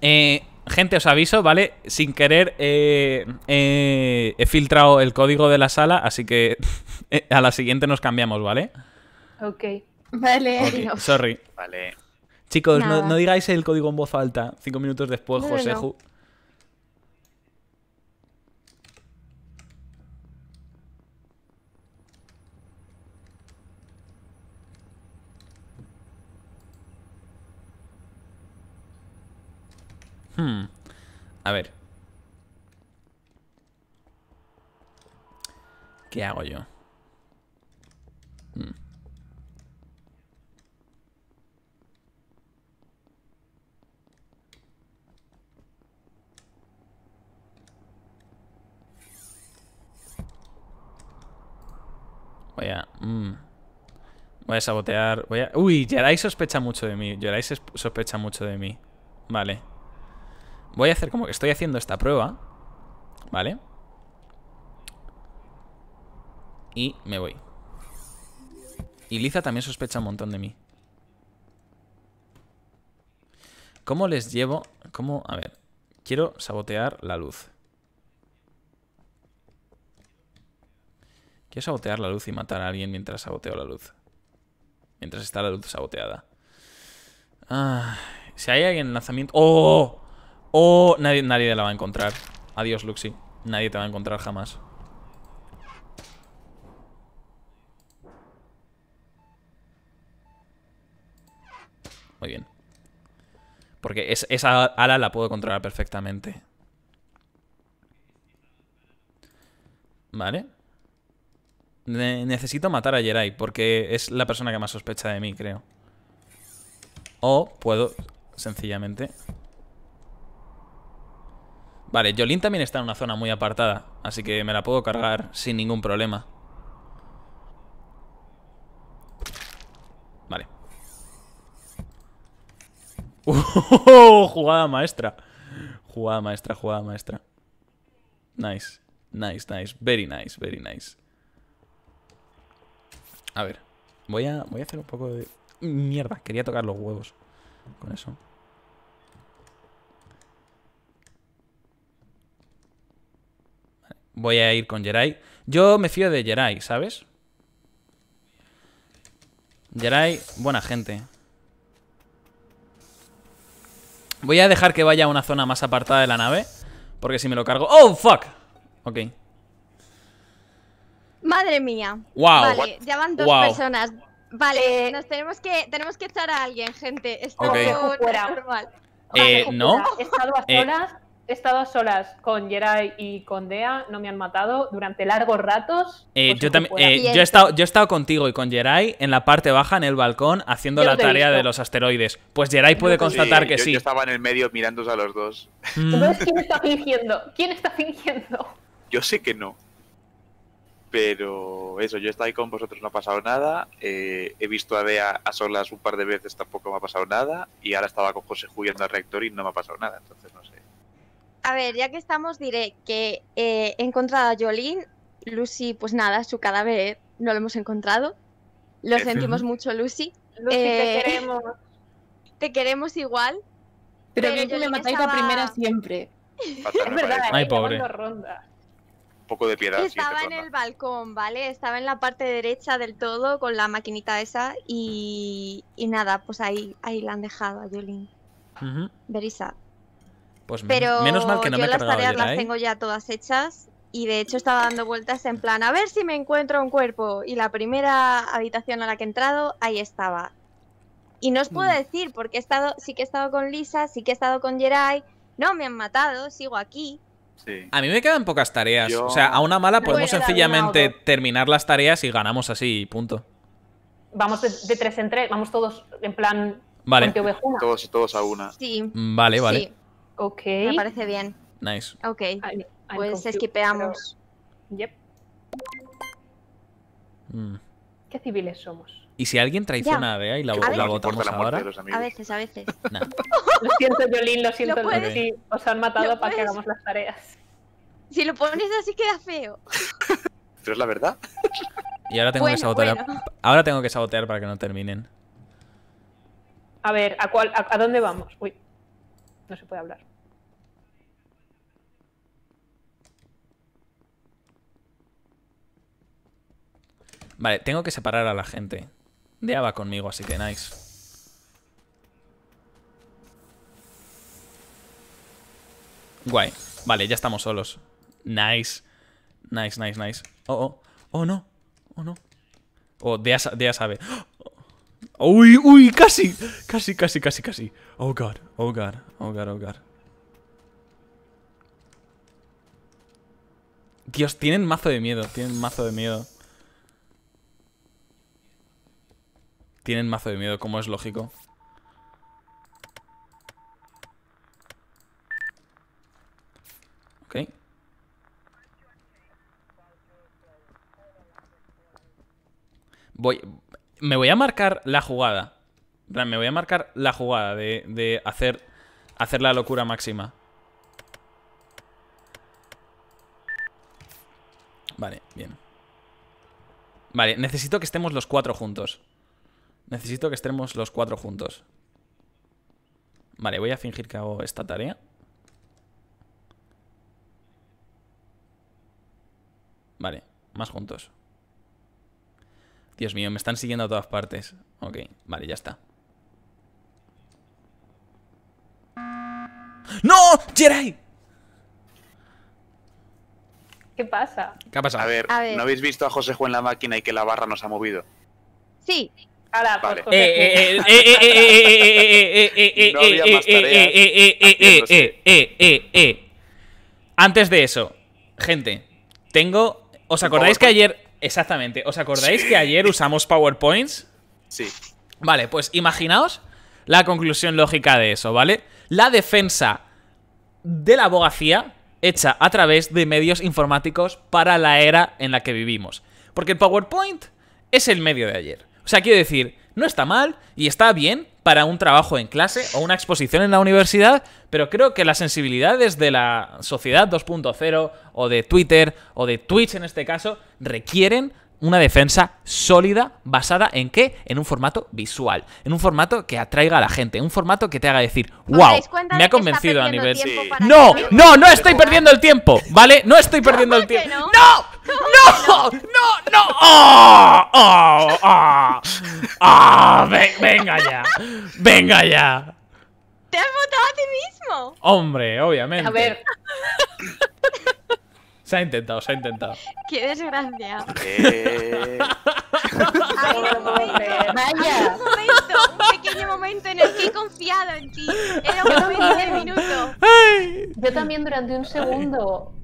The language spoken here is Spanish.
Eh, gente, os aviso, ¿vale? Sin querer eh, eh, he filtrado el código de la sala, así que a la siguiente nos cambiamos, ¿vale? Ok. Vale. Sorry. Chicos, no, digáis el código en voz alta. Cinco minutos después, José Ju. Hmm. A ver. ¿Qué hago yo? Hmm. Voy a... Hmm. Voy a sabotear... Voy a... Uy, Jerai sospecha mucho de mí. Jerai sospecha mucho de mí. Vale. Voy a hacer como que estoy haciendo esta prueba. ¿Vale? Y me voy. Y Liza también sospecha un montón de mí. ¿Cómo les llevo? ¿Cómo? A ver. Quiero sabotear la luz. Quiero sabotear la luz y matar a alguien mientras saboteo la luz. Mientras está la luz saboteada. Ah, si hay alguien en lanzamiento... ¡Oh! O nadie, nadie la va a encontrar. Adiós, Luxi. Nadie te va a encontrar jamás. Muy bien. Porque esa ala la puedo controlar perfectamente. Vale. necesito matar a Jerai porque es la persona que más sospecha de mí, creo. O puedo, sencillamente, Vale, Jolín también está en una zona muy apartada, así que me la puedo cargar sin ningún problema. Vale. ¡Oh! Jugada maestra. Jugada maestra, jugada maestra. Nice. Nice, nice. Very nice, very nice. A ver. Voy a, voy a hacer un poco de... Mierda, quería tocar los huevos con eso. Voy a ir con Jerai. Yo me fío de Jerai, ¿sabes? Jerai, buena gente. Voy a dejar que vaya a una zona más apartada de la nave. Porque si me lo cargo... ¡Oh, fuck! Ok. Madre mía. Wow. Vale, ya van dos personas. Vale, eh, nos tenemos que, tenemos que echar a alguien, gente. no fuera. Eh, ¿No? He estado a eh, solas he estado a solas con Jerai y con Dea, no me han matado durante largos ratos. Eh, yo también, eh, yo, he estado, yo he estado contigo y con Jerai en la parte baja, en el balcón, haciendo la tarea de los asteroides. Pues Jerai puede constatar que sí. Yo estaba en el medio mirándose a los dos. Mm. ¿quién está fingiendo? ¿Quién está fingiendo? Yo sé que no. Pero eso, yo he estado ahí con vosotros, no ha pasado nada. Eh, he visto a Dea a solas un par de veces, tampoco me ha pasado nada. Y ahora estaba con José jugando al reactor y no me ha pasado nada. Entonces a ver, ya que estamos, diré que eh, he encontrado a Jolín. Lucy, pues nada, su cadáver no lo hemos encontrado. Lo eh, sentimos mucho, Lucy. te eh, queremos. Te queremos igual. Pero, yo que le matáis a la primera siempre. es verdad, Ay, pobre. Ronda. Un poco de piedad. Estaba en el balcón, ¿vale? Estaba en la parte derecha del todo con la maquinita esa y, nada, pues ahí, ahí la han dejado a Jolín. Uh pues menos mal que no yo me las tareas las ¿eh? tengo ya todas hechas y de hecho estaba dando vueltas en plan a ver si me encuentro un cuerpo y la primera habitación a la que he entrado ahí estaba. Y no os puedo mm. decir porque he estado sí que he estado con Lisa, sí que he estado con Jerai, no me han matado, sigo aquí. Sí. A mí me quedan pocas tareas. O sea, a una mala podemos sencillamente terminar las tareas y ganamos así, punto. Vamos de, tres en tres, vamos todos en plan Vale. Todos, todos a una. Vale, vale. Ok. Me parece bien. Nice. Ok. pues esquipeamos. Yep. Mm. ¿Qué civiles somos? ¿Y si alguien traiciona a Bea y la, botamos votamos ahora? A veces, a veces. lo siento, Jolín, lo siento. ¿Lo os han matado para que hagamos las tareas. Si lo pones así queda feo. Pero es la verdad. Y ahora tengo que sabotear. Ahora tengo que sabotear para que no terminen. A ver, ¿a, cuál, a dónde vamos? Uy. No se puede hablar. Vale, tengo que separar a la gente. Dea va conmigo, así que nice. Guay. Vale, ya estamos solos. Nice. Nice, nice, nice. Oh, oh. Oh, no. Oh, no. Oh, Dea, Dea sabe. ¡Oh! Uy, uy, casi. Casi, casi, casi, casi. Oh, God. Oh, God. Oh, God, oh, God. Dios, tienen mazo de miedo. Tienen mazo de miedo. Tienen mazo de miedo, como es lógico. Ok. Voy me voy a marcar la jugada. Me voy a marcar la jugada de, hacer, hacer la locura máxima. Vale, bien. Vale, necesito que estemos los cuatro juntos. Necesito que estemos los cuatro juntos. Vale, voy a fingir que hago esta tarea. Vale, más juntos. Dios mío, me están siguiendo a todas partes. Ok, vale, ya está. ¡No! ¡Jeray! ¿Qué pasa? ¿Qué ha pasado? A ver, ¿no habéis visto a José Juan en la máquina y que la barra nos ha movido? Sí. Ahora, eh, eh, eh, eh, eh, eh, eh. Antes de eso, gente, tengo. ¿Os acordáis que ayer Exactamente. ¿Os acordáis que ayer usamos PowerPoints? Sí. Vale, pues imaginaos la conclusión lógica de eso, ¿vale? La defensa de la abogacía hecha a través de medios informáticos para la era en la que vivimos. Porque el PowerPoint es el medio de ayer. O sea, quiero decir, no está mal y está bien para un trabajo en clase o una exposición en la universidad, pero creo que las sensibilidades de la sociedad 2.0 o de Twitter o de Twitch en este caso requieren una defensa sólida basada en qué? En un formato visual, en un formato que atraiga a la gente, un formato que te haga decir, wow, me ha convencido a nivel... No, no, no estoy perdiendo el tiempo, ¿vale? No estoy perdiendo el tiempo. No? ¡No! ¡No! ¡No! Oh, oh, oh. Ah, ah, ah, ¡Venga ya! ¡Venga ya! ¡Te has votado a ti mismo! Hombre, obviamente. A ver. Se ha intentado, se ha intentado. ¡Qué desgracia! Eh... Ay, un Vaya. Un momento, un pequeño momento en el que he confiado en ti. Era un momento de minuto. Yo también durante un segundo